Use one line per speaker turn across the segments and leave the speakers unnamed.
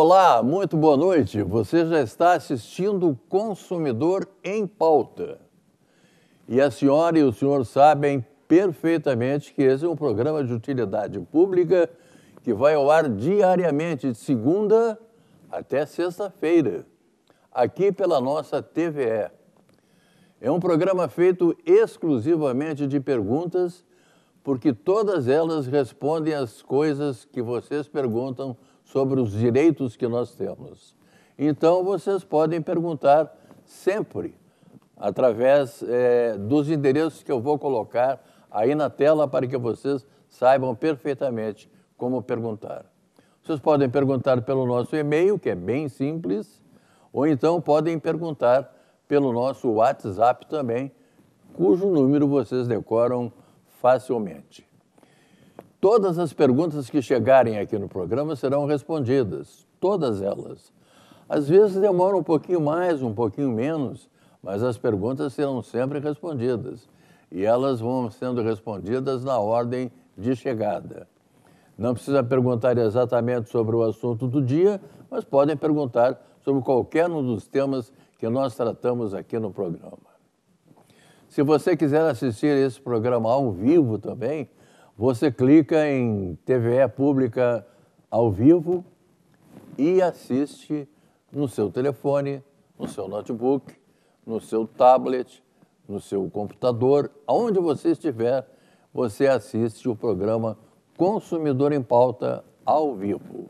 Olá, muito boa noite. Você já está assistindo Consumidor em Pauta. E a senhora e o senhor sabem perfeitamente que esse é um programa de utilidade pública que vai ao ar diariamente, de segunda até sexta-feira, aqui pela nossa TVE. É um programa feito exclusivamente de perguntas, porque todas elas respondem às coisas que vocês perguntam sobre os direitos que nós temos. Então, vocês podem perguntar sempre, através é, dos endereços que eu vou colocar aí na tela para que vocês saibam perfeitamente como perguntar. Vocês podem perguntar pelo nosso e-mail, que é bem simples, ou então podem perguntar pelo nosso WhatsApp também, cujo número vocês decoram facilmente. Todas as perguntas que chegarem aqui no programa serão respondidas, todas elas. Às vezes demora um pouquinho mais, um pouquinho menos, mas as perguntas serão sempre respondidas. E elas vão sendo respondidas na ordem de chegada. Não precisa perguntar exatamente sobre o assunto do dia, mas podem perguntar sobre qualquer um dos temas que nós tratamos aqui no programa. Se você quiser assistir esse programa ao vivo também, você clica em TVE Pública ao vivo e assiste no seu telefone, no seu notebook, no seu tablet, no seu computador, aonde você estiver, você assiste o programa Consumidor em Pauta ao vivo.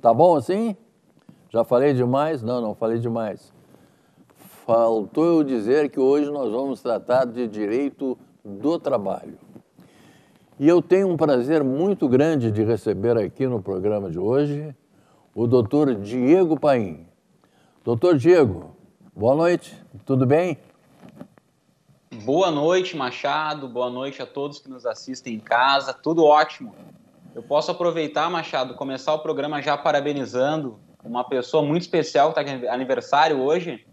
Tá bom assim? Já falei demais? Não, não falei demais. Faltou eu dizer que hoje nós vamos tratar de direito do trabalho. E eu tenho um prazer muito grande de receber aqui no programa de hoje o doutor Diego Paim. Doutor Diego, boa noite, tudo bem? Boa
noite, Machado, boa noite a todos que nos assistem em casa, tudo ótimo. Eu posso aproveitar, Machado, começar o programa já parabenizando uma pessoa muito especial que está de aniversário hoje.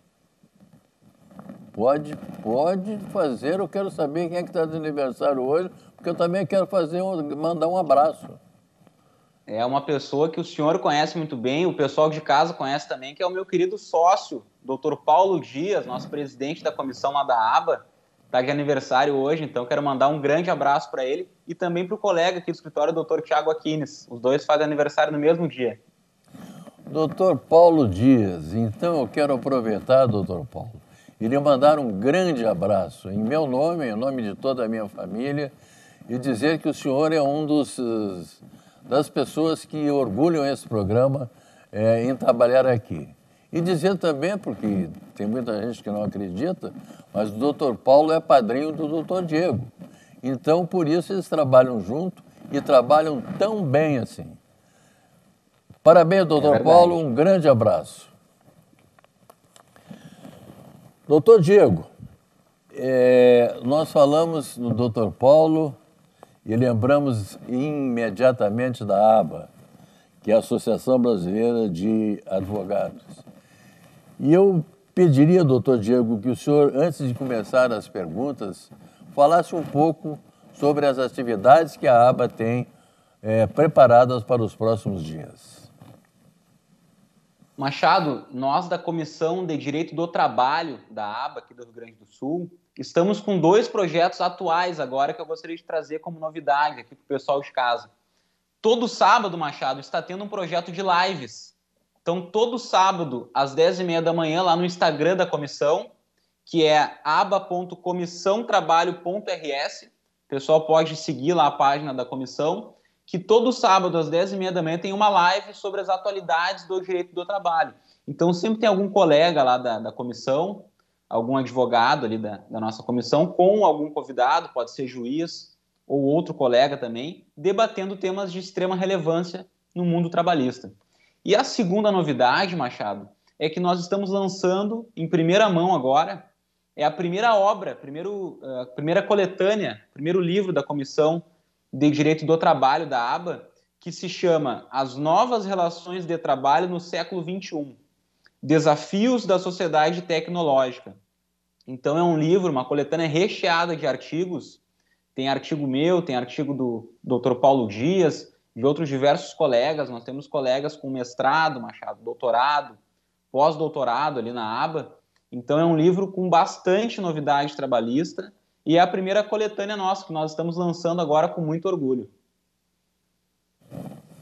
Pode, pode fazer, eu quero saber quem é que está de aniversário hoje, porque eu também quero fazer um, mandar um abraço.
É uma pessoa que o senhor conhece muito bem, o pessoal de casa conhece também, que é o meu querido sócio, doutor Paulo Dias, nosso presidente da comissão lá da ABA, está de aniversário hoje, então quero mandar um grande abraço para ele e também para o colega aqui do escritório, doutor Tiago Aquines. Os dois fazem aniversário no mesmo dia.
Doutor Paulo Dias, então eu quero aproveitar, doutor Paulo, e lhe mandar um grande abraço em meu nome, em nome de toda a minha família e dizer que o senhor é um dos eh, das pessoas que orgulham esse programa é, em trabalhar aqui. E dizer também, porque tem muita gente que não acredita, mas o doutor Paulo é padrinho do doutor Diego. Então, por isso, eles trabalham junto e trabalham tão bem assim. Parabéns, doutor é Paulo, um grande abraço. Doutor Diego, é, nós falamos no doutor Paulo, e lembramos imediatamente da ABA, que é a Associação Brasileira de Advogados. E eu pediria, doutor Diego, que o senhor, antes de começar as perguntas, falasse um pouco sobre as atividades que a ABA tem é, preparadas para os próximos dias.
Machado, nós da Comissão de Direito do Trabalho da ABA aqui do Rio Grande do
Sul, estamos com dois
projetos atuais agora que eu gostaria de trazer como novidade aqui para o pessoal de casa. Todo sábado, Machado, está tendo um projeto de lives. Então, todo sábado, às 10h30 da manhã, lá no Instagram da comissão, que é aba.comissãotrabalho.rs. O pessoal pode seguir lá a página da comissão, que todo sábado, às 10h30 da manhã, tem uma live sobre as atualidades do direito do trabalho. Então, sempre tem algum colega lá da, da comissão algum advogado ali da, da nossa comissão com algum convidado, pode ser juiz ou outro colega também, debatendo temas de extrema relevância no mundo trabalhista. E a segunda novidade, Machado, é que nós estamos lançando em primeira mão agora, é a primeira obra, primeiro, eh, a primeira coletânea, primeiro livro da Comissão de Direito do Trabalho da ABA, que se chama As Novas Relações de Trabalho no Século XXI. Desafios da Sociedade Tecnológica. Então é um livro, uma coletânea recheada de artigos. Tem artigo meu, tem artigo do Dr. Paulo Dias, de outros diversos colegas. Nós temos colegas com mestrado, machado, doutorado, pós-doutorado ali na aba. Então é um livro com bastante novidade trabalhista e é a primeira coletânea nossa que nós estamos lançando agora com muito orgulho.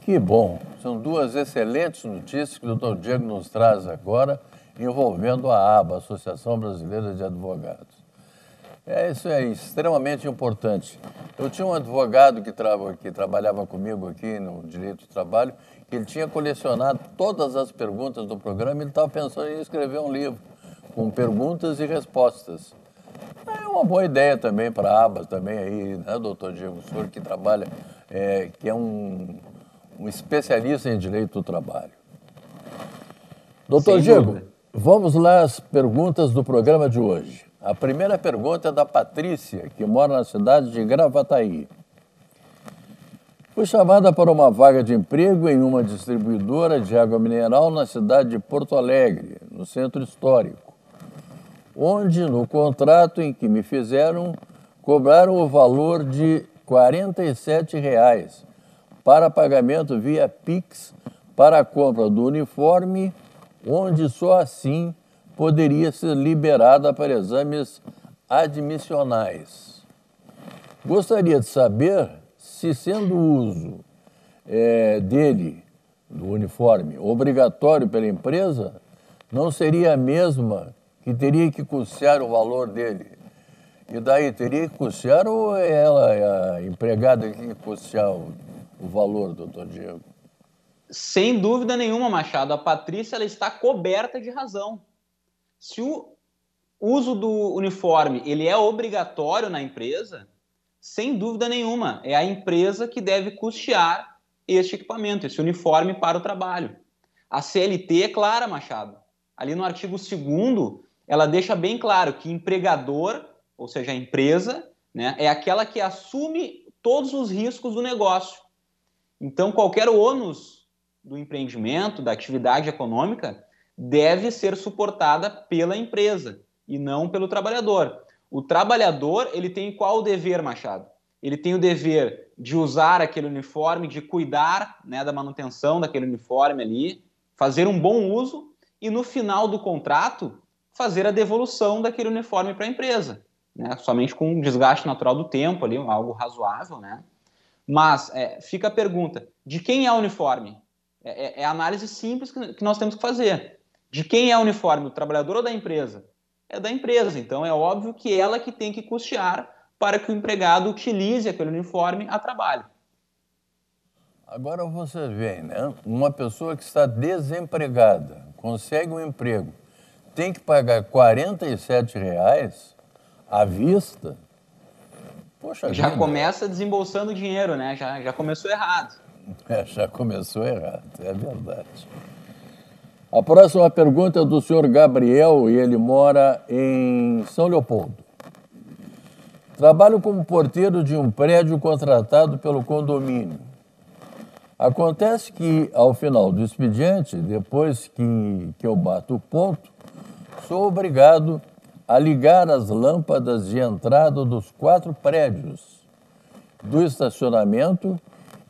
Que bom. São duas excelentes notícias que o doutor Diego nos traz agora, envolvendo a ABA, Associação Brasileira de Advogados. É, isso é extremamente importante. Eu tinha um advogado que, tra que trabalhava comigo aqui no Direito do Trabalho, que ele tinha colecionado todas as perguntas do programa e ele estava pensando em escrever um livro com perguntas e respostas. É uma boa ideia também para a ABA, também aí, né, doutor Diego Sor, que trabalha, é, que é um um especialista em direito do trabalho. Doutor Sem Diego, dúvida. vamos lá às perguntas do programa de hoje. A primeira pergunta é da Patrícia, que mora na cidade de Gravataí. Fui chamada para uma vaga de emprego em uma distribuidora de água mineral na cidade de Porto Alegre, no centro histórico, onde, no contrato em que me fizeram, cobraram o valor de R$ 47,00 para pagamento via Pix para a compra do uniforme, onde só assim poderia ser liberada para exames admissionais. Gostaria de saber se, sendo o uso é, dele, do uniforme, obrigatório pela empresa, não seria a mesma que teria que custear o valor dele. E daí teria que custear ou ela, é a empregada, que custear o o valor, doutor Diego? Sem dúvida nenhuma, Machado. A Patrícia ela está coberta
de razão. Se o uso do uniforme ele é obrigatório na empresa, sem dúvida nenhuma, é a empresa que deve custear este equipamento, esse uniforme para o trabalho. A CLT é clara, Machado. Ali no artigo 2 ela deixa bem claro que empregador, ou seja, a empresa, né, é aquela que assume todos os riscos do negócio. Então, qualquer ônus do empreendimento, da atividade econômica, deve ser suportada pela empresa e não pelo trabalhador. O trabalhador, ele tem qual dever, Machado? Ele tem o dever de usar aquele uniforme, de cuidar né, da manutenção daquele uniforme ali, fazer um bom uso e no final do contrato fazer a devolução daquele uniforme para a empresa, né? somente com um desgaste natural do tempo ali, algo razoável, né? Mas é, fica a pergunta: de quem é o uniforme? É, é a é análise simples que, que, nós temos que fazer. De quem é o uniforme? Do trabalhador ou da empresa? É da empresa, então é óbvio que ela que tem que custear para que o empregado utilize aquele uniforme a trabalho.
Agora vocês veem, né? uma pessoa que está desempregada, consegue um emprego, tem que pagar R$ 47 reais à vista Poxa já vida. começa desembolsando dinheiro, né? Já, já começou errado. É, já começou errado, é verdade. A próxima pergunta é do senhor Gabriel e ele mora em São Leopoldo. Trabalho como porteiro de um prédio contratado pelo condomínio. Acontece que, ao final do expediente, depois que, que eu bato o ponto, sou obrigado a ligar as lâmpadas de entrada dos quatro prédios do estacionamento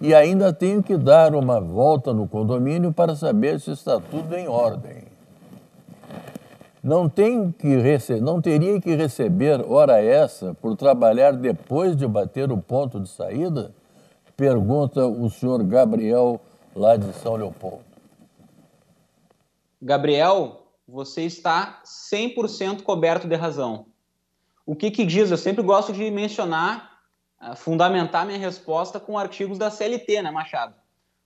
e ainda tenho que dar uma volta no condomínio para saber se está tudo em ordem. Não, tenho que rece não teria que receber hora essa por trabalhar depois de bater o ponto de saída? Pergunta o senhor Gabriel, lá de São Leopoldo.
Gabriel, você está 100% coberto de razão. O que, que diz? Eu sempre gosto de mencionar, ah, fundamentar minha resposta com artigos da CLT, né, Machado?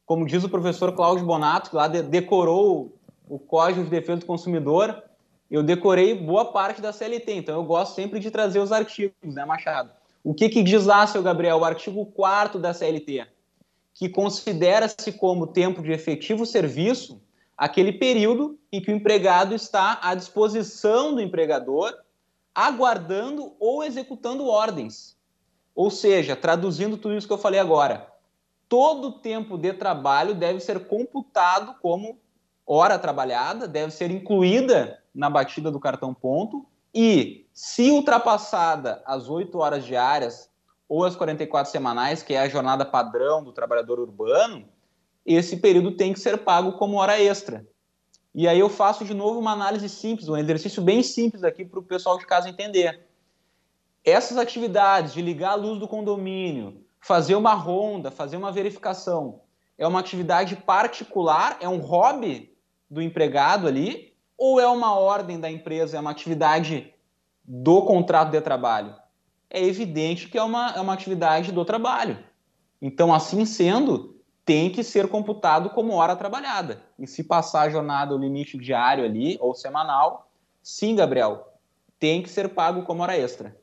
Como diz o professor Cláudio Bonato, que lá decorou o Código de Defesa do Consumidor, eu decorei boa parte da CLT, então eu gosto sempre de trazer os artigos, né, Machado? O que, que diz lá, seu Gabriel, o artigo 4 da CLT, que considera-se como tempo de efetivo serviço aquele período em que o empregado está à disposição do empregador, aguardando ou executando ordens. Ou seja, traduzindo tudo isso que eu falei agora, todo tempo de trabalho deve ser computado como hora trabalhada, deve ser incluída na batida do cartão ponto e, se ultrapassada as 8 horas diárias ou as 44 semanais, que é a jornada padrão do trabalhador urbano, esse período tem que ser pago como hora extra. E aí eu faço de novo uma análise simples, um exercício bem simples aqui para o pessoal de casa entender. Essas atividades de ligar a luz do condomínio, fazer uma ronda, fazer uma verificação, é uma atividade particular, é um hobby do empregado ali, ou é uma ordem da empresa, é uma atividade do contrato de trabalho? É evidente que é uma, é uma atividade do trabalho. Então, assim sendo, tem que ser computado como hora trabalhada. E se passar a jornada, o limite diário ali, ou semanal, sim, Gabriel, tem que ser pago como hora extra.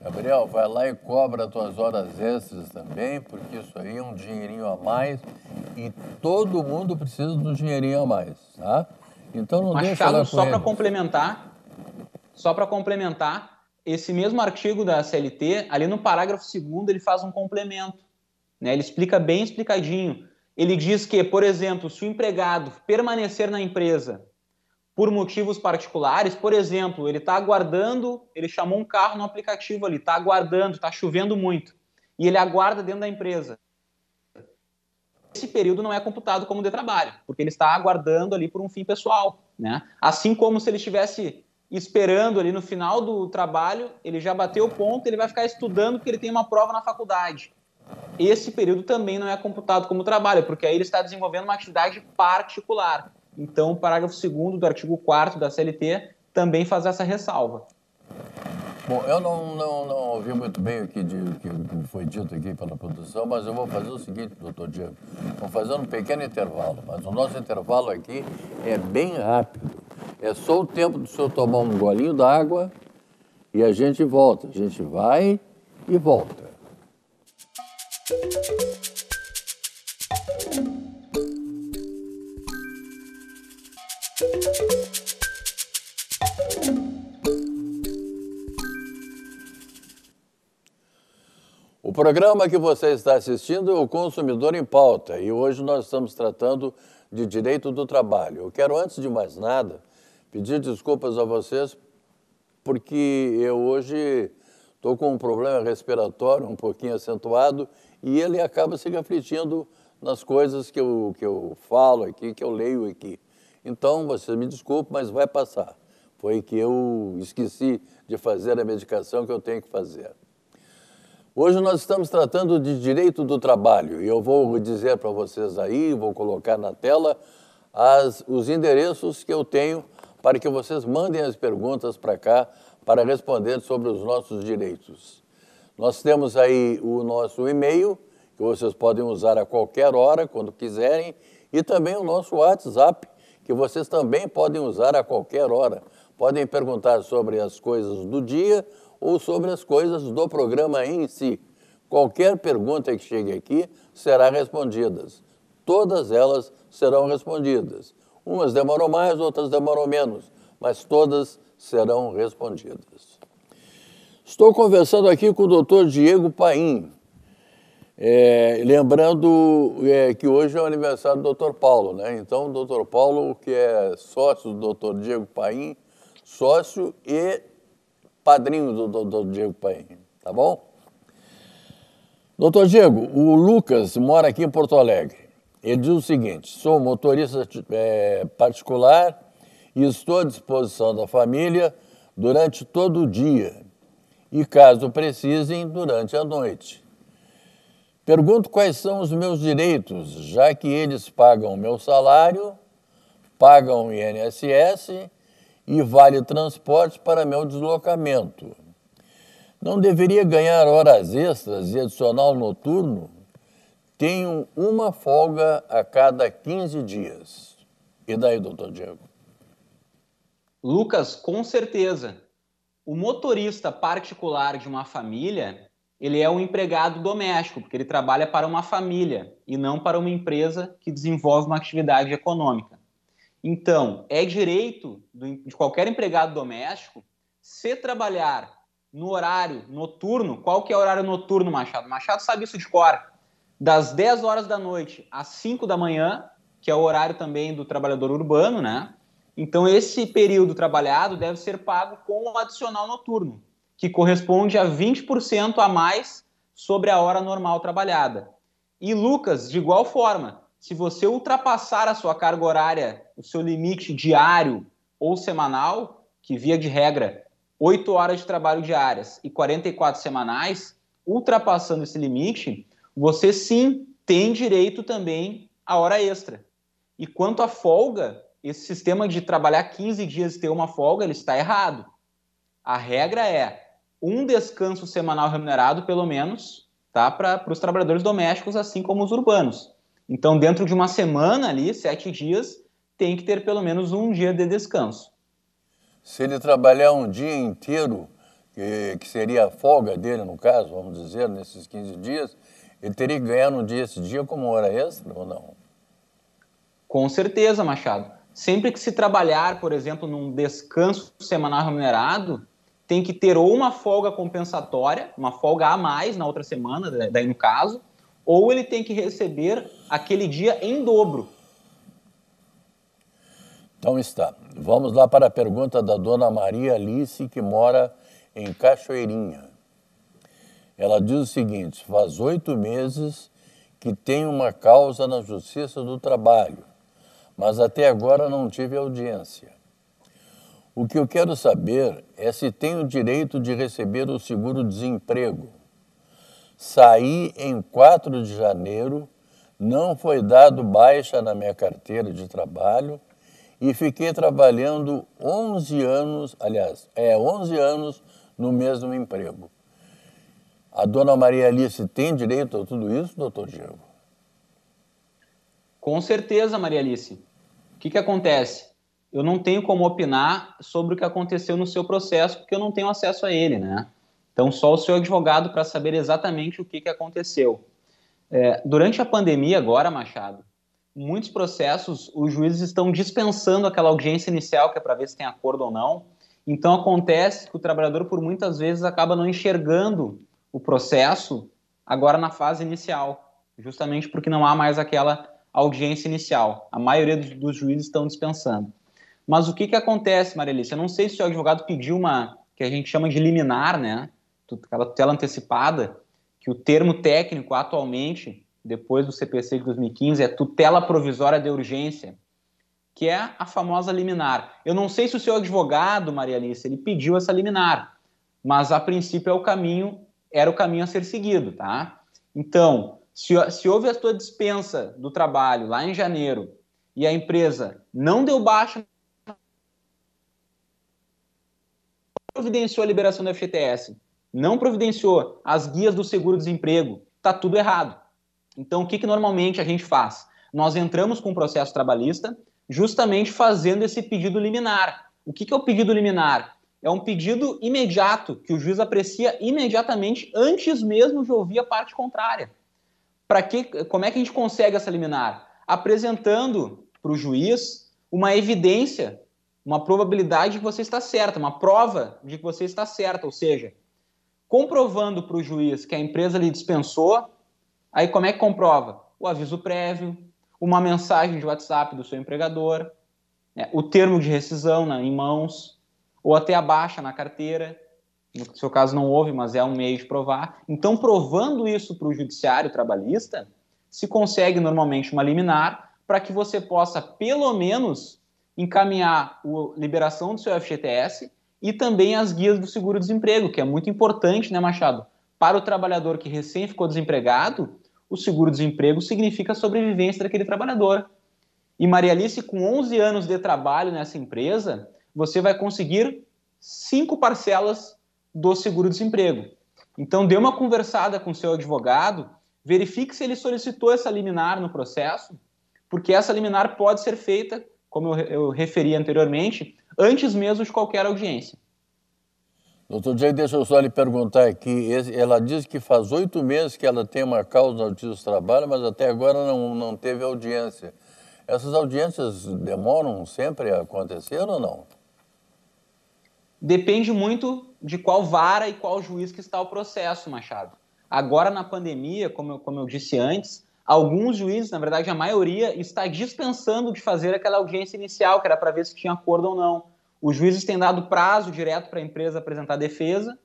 Gabriel, vai lá e cobra tuas horas extras também, porque isso aí é um dinheirinho a mais e todo mundo precisa do dinheirinho a mais, tá? Então não Machado, deixa com só para
complementar, só para complementar, esse mesmo artigo da CLT, ali no parágrafo segundo, ele faz um complemento né? Ele explica bem explicadinho. Ele diz que, por exemplo, se o empregado permanecer na empresa por motivos particulares, por exemplo, ele está aguardando, ele chamou um carro no aplicativo ali, está aguardando, está chovendo muito, e ele aguarda dentro da empresa. Esse período não é computado como de trabalho, porque ele está aguardando ali por um fim pessoal. Né? Assim como se ele estivesse esperando ali no final do trabalho, ele já bateu o ponto, ele vai ficar estudando porque ele tem uma prova na faculdade esse período também não é computado como trabalho, porque aí ele está desenvolvendo uma atividade particular. Então, o parágrafo 2 do artigo 4 da CLT também faz essa ressalva.
Bom, eu não, não, não ouvi muito bem o que, o que foi dito aqui pela produção, mas eu vou fazer o seguinte, doutor Diego. Vou fazer um pequeno intervalo, mas o nosso intervalo aqui é bem rápido. É só o tempo do senhor tomar um golinho d'água e a gente volta. A gente vai e volta. programa que você está assistindo é o Consumidor em Pauta e hoje nós estamos tratando de direito do trabalho. Eu quero, antes de mais nada, pedir desculpas a vocês porque eu hoje estou com um problema respiratório um pouquinho acentuado e ele acaba se refletindo nas coisas que eu, que eu falo aqui, que eu leio aqui. Então, você me desculpe, mas vai passar. Foi que eu esqueci de fazer a medicação que eu tenho que fazer. Hoje nós estamos tratando de direito do trabalho e eu vou dizer para vocês aí, vou colocar na tela as, os endereços que eu tenho para que vocês mandem as perguntas para cá para responder sobre os nossos direitos. Nós temos aí o nosso e-mail, que vocês podem usar a qualquer hora, quando quiserem, e também o nosso WhatsApp, que vocês também podem usar a qualquer hora. Podem perguntar sobre as coisas do dia, ou sobre as coisas do programa em si. Qualquer pergunta que chegue aqui será respondida. Todas elas serão respondidas. Umas demoram mais, outras demoram menos, mas todas serão respondidas. Estou conversando aqui com o doutor Diego Paim. É, lembrando é, que hoje é o aniversário do doutor Paulo, né? Então, o doutor Paulo, que é sócio do doutor Diego Paim, sócio e padrinho do doutor Diego Paim, tá bom? Doutor Diego, o Lucas mora aqui em Porto Alegre. Ele diz o seguinte: sou motorista é, particular e estou à disposição da família durante todo o dia e, caso precisem, durante a noite. Pergunto quais são os meus direitos, já que eles pagam meu salário, pagam o INSS e vale transporte para meu deslocamento. Não deveria ganhar horas extras e adicional noturno? Tenho uma folga a cada 15 dias. E daí, doutor Diego? Lucas, com certeza. O motorista particular de
uma família, ele é um empregado doméstico, porque ele trabalha para uma família e não para uma empresa que desenvolve uma atividade econômica. Então, é direito de qualquer empregado doméstico se trabalhar no horário noturno. Qual que é o horário noturno, Machado? Machado sabe isso de cor. Das 10 horas da noite às 5 da manhã, que é o horário também do trabalhador urbano, né? Então, esse período trabalhado deve ser pago com o adicional noturno, que corresponde a 20% a mais sobre a hora normal trabalhada. E Lucas, de igual forma, se você ultrapassar a sua carga horária, o seu limite diário ou semanal, que via de regra, 8 horas de trabalho diárias e 44 semanais, ultrapassando esse limite, você sim tem direito também à hora extra. E quanto à folga, esse sistema de trabalhar 15 dias e ter uma folga, ele está errado. A regra é um descanso semanal remunerado, pelo menos, tá, para os trabalhadores domésticos, assim como os urbanos. Então, dentro de uma semana ali, sete dias, tem que ter pelo menos um dia de
descanso. Se ele trabalhar um dia inteiro, que, que seria a folga dele, no caso, vamos dizer, nesses 15 dias, ele teria que ganhar no dia esse dia como hora extra ou não? Com certeza, Machado. Sempre que se trabalhar, por
exemplo, num descanso semanal remunerado, tem que ter ou uma folga compensatória, uma folga a mais na outra semana, daí no caso, ou ele tem que receber aquele dia em dobro.
Então está. Vamos lá para a pergunta da dona Maria Alice, que mora em Cachoeirinha. Ela diz o seguinte: faz oito meses que tenho uma causa na Justiça do Trabalho, mas até agora não tive audiência. O que eu quero saber é se tenho direito de receber o seguro-desemprego saí em 4 de janeiro, não foi dado baixa na minha carteira de trabalho e fiquei trabalhando 11 anos, aliás, é 11 anos no mesmo emprego. A dona Maria Alice tem direito a tudo isso, doutor Diego? Com certeza, Maria Alice. O que, que acontece? Eu não tenho
como opinar sobre o que aconteceu no seu processo, porque eu não tenho acesso a ele, né? Então, só o seu advogado para saber exatamente o que, que aconteceu. É, durante a pandemia, agora, Machado, muitos processos os juízes estão dispensando aquela audiência inicial, que é para ver se tem acordo ou não. Então, acontece que o trabalhador, por muitas vezes, acaba não enxergando o processo agora na fase inicial, justamente porque não há mais aquela audiência inicial. A maioria dos, dos juízes estão dispensando. Mas o que, que acontece, Marilice? Eu não sei se o advogado pediu uma, que a gente chama de liminar, né? aquela tutela antecipada, que o termo técnico atualmente, depois do CPC de 2015, é tutela provisória de urgência, que é a famosa liminar. Eu não sei se o seu advogado, Maria Alice, ele pediu essa liminar, mas a princípio é o caminho, era o caminho a ser seguido, tá? Então, se, se houve a sua dispensa do trabalho lá em janeiro e a empresa não deu baixa providenciou a liberação do FGTS não providenciou as guias do seguro-desemprego, está tudo errado. Então, o que, que normalmente a gente faz? Nós entramos com o um processo trabalhista justamente fazendo esse pedido liminar. O que, que é o pedido liminar? É um pedido imediato, que o juiz aprecia imediatamente antes mesmo de ouvir a parte contrária. Para que, Como é que a gente consegue essa liminar? Apresentando para o juiz uma evidência, uma probabilidade de que você está certa, uma prova de que você está certa, ou seja, comprovando para o juiz que a empresa lhe dispensou. Aí como é que comprova? O aviso prévio, uma mensagem de WhatsApp do seu empregador, né, o termo de rescisão né, em mãos, ou até a baixa na carteira. No seu caso não houve, mas é um meio de provar. Então, provando isso para o judiciário trabalhista, se consegue normalmente uma liminar para que você possa, pelo menos, encaminhar a liberação do seu FGTS e também as guias do seguro-desemprego, que é muito importante, né, Machado? Para o trabalhador que recém ficou desempregado, o seguro-desemprego significa a sobrevivência daquele trabalhador. E Maria Alice, com 11 anos de trabalho nessa empresa, você vai conseguir cinco parcelas do seguro-desemprego. Então, dê uma conversada com seu advogado, verifique se ele solicitou essa liminar no processo, porque essa liminar pode ser feita, como eu, eu referi anteriormente,
antes mesmo de qualquer audiência. Doutor Jay, deixa eu só lhe perguntar aqui. Ela diz que faz oito meses que ela tem uma causa no autismo do trabalho, mas até agora não, não teve audiência. Essas audiências demoram sempre a acontecer ou não? Depende muito de qual vara e qual juiz que está o
processo, Machado. Agora, na pandemia, como eu, como eu disse antes, alguns juízes, na verdade a maioria, está dispensando de fazer aquela audiência inicial, que era para ver se tinha acordo ou não. Os juízes têm dado prazo direto para a empresa apresentar a defesa,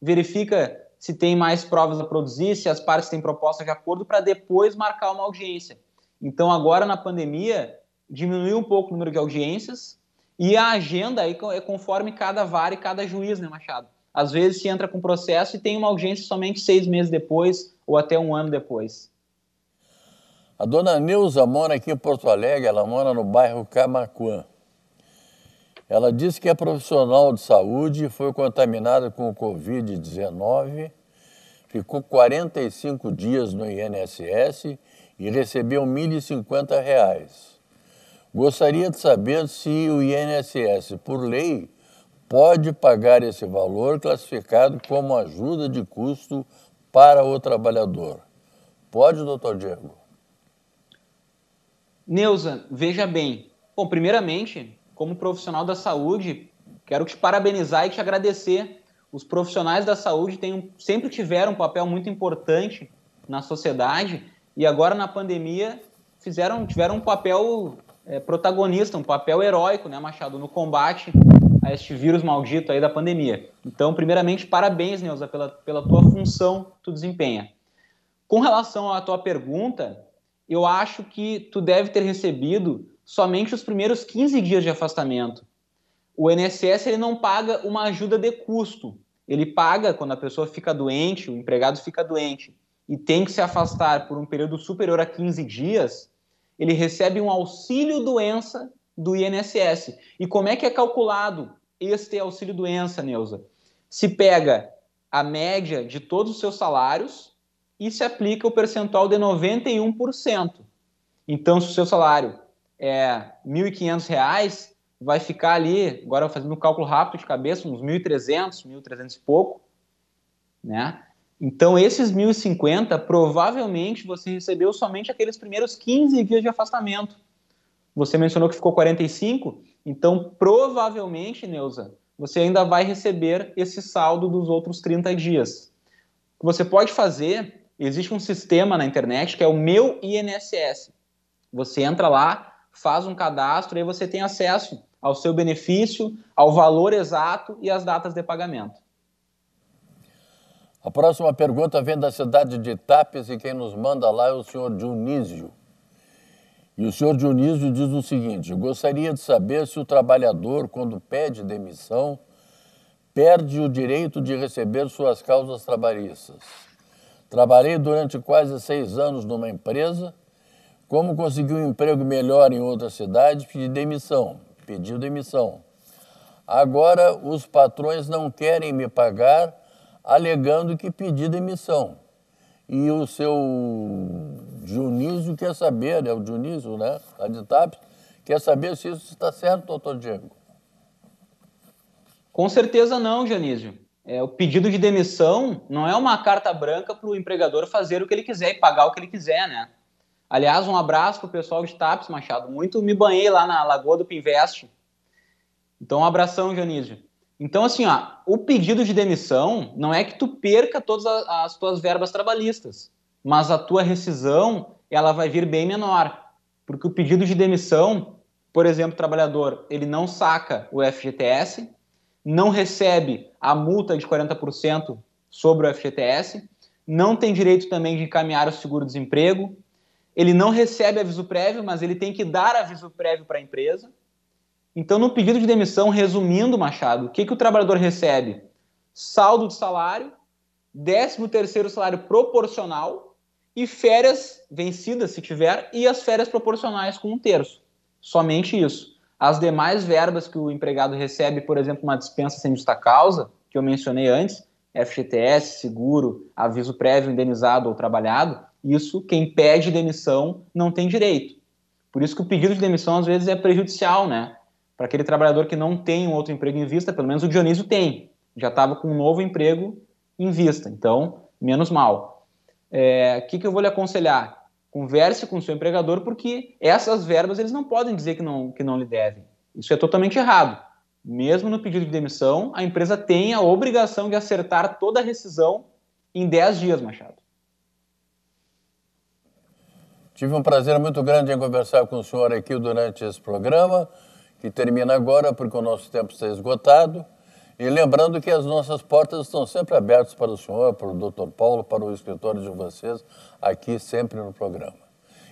verifica se tem mais provas a produzir, se as partes têm proposta de acordo, para depois marcar uma audiência. Então, agora na pandemia, diminuiu um pouco o número de audiências e a agenda aí é conforme cada vara e cada juiz, né, Machado? Às vezes se entra com processo e tem
uma audiência somente seis meses depois ou até um ano depois. A dona Neuza mora aqui em Porto Alegre, ela mora no bairro Camacuã. Ela disse que é profissional de saúde foi contaminada com o Covid-19, ficou 45 dias no INSS e recebeu R$ 1.050. Gostaria de saber se o INSS, por lei, pode pagar esse valor classificado como ajuda de custo para o trabalhador. Pode, doutor Diego? Neuza, veja bem. Bom, primeiramente, como profissional da
saúde, quero te parabenizar e te agradecer. Os profissionais da saúde têm, sempre tiveram um papel muito importante na sociedade e agora na pandemia fizeram tiveram um papel é, protagonista, um papel heróico, né, Machado, no combate a este vírus maldito aí da pandemia. Então, primeiramente, parabéns, Neuza, pela, pela tua função que tu desempenha. Com relação à tua pergunta, eu acho que tu deve ter recebido somente os primeiros 15 dias de afastamento. O INSS ele não paga uma ajuda de custo. Ele paga quando a pessoa fica doente, o empregado fica doente e tem que se afastar por um período superior a 15 dias, ele recebe um auxílio doença do INSS. E como é que é calculado este auxílio doença, Neuza? Se pega a média de todos os seus salários e se aplica o percentual de 91%. Então, se o seu salário é R$ 1.500, vai ficar ali, agora fazendo um cálculo rápido de cabeça, uns 1.300, 1.300 e pouco, né? Então, esses 1.050, provavelmente você recebeu somente aqueles primeiros 15 dias de afastamento. Você mencionou que ficou 45, então provavelmente, Neuza, você ainda vai receber esse saldo dos outros 30 dias. O que você pode fazer existe um sistema na internet que é o meu INSS. Você entra lá, faz um cadastro e você tem acesso ao seu benefício,
ao valor exato e às datas de pagamento. A próxima pergunta vem da cidade de Tapes e quem nos manda lá é o senhor Dionísio. E o senhor Dionísio diz o seguinte: gostaria de saber se o trabalhador, quando pede demissão, perde o direito de receber suas causas trabalhistas. Trabalhei durante quase seis anos numa empresa. Como consegui um emprego melhor em outra cidade, pedi demissão. Pediu demissão. Agora os patrões não querem me pagar, alegando que pedi demissão. E o seu Dionísio quer saber, é o Dionísio, né? A de quer saber se isso está certo, doutor Diego. Com certeza não, Dionísio. É, o
pedido de demissão não é uma carta branca para o empregador fazer o que ele quiser e pagar o que ele quiser, né? Aliás, um abraço para o pessoal de TAPS, Machado. Muito me banhei lá na Lagoa do Pinvest. Então, um abração, Dionísio. Então, assim, ó, o pedido de demissão não é que tu perca todas as tuas verbas trabalhistas, mas a tua rescisão ela vai vir bem menor, porque o pedido de demissão, por exemplo, o trabalhador ele não saca o FGTS, não recebe a multa de 40% sobre o FGTS, não tem direito também de encaminhar o seguro-desemprego, ele não recebe aviso prévio, mas ele tem que dar aviso prévio para a empresa. Então, no pedido de demissão, resumindo, Machado, o que, que o trabalhador recebe? Saldo de salário, 13 terceiro salário proporcional e férias vencidas, se tiver, e as férias proporcionais com um terço. Somente isso. As demais verbas que o empregado recebe, por exemplo, uma dispensa sem justa causa, que eu mencionei antes, FGTS, seguro, aviso prévio indenizado ou trabalhado, isso quem pede demissão não tem direito. Por isso que o pedido de demissão às vezes é prejudicial, né? Para aquele trabalhador que não tem um outro emprego em vista, pelo menos o Dionísio tem, já estava com um novo emprego em vista, então menos mal. O é, que, que eu vou lhe aconselhar? Converse com o seu empregador, porque essas verbas eles não podem dizer que não, que não lhe devem. Isso é totalmente errado. Mesmo no pedido de demissão, a empresa tem a obrigação de acertar toda a rescisão
em 10 dias, Machado. Tive um prazer muito grande em conversar com o senhor aqui durante esse programa, que termina agora porque o nosso tempo está esgotado. E lembrando que as nossas portas estão sempre abertas para o senhor, para o Dr. Paulo, para o escritório de vocês, aqui sempre no programa.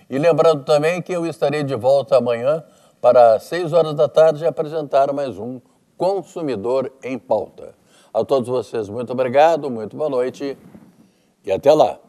E lembrando também que eu estarei de volta amanhã para 6 horas da tarde apresentar mais um Consumidor em Pauta. A todos vocês, muito obrigado, muito boa noite e até lá.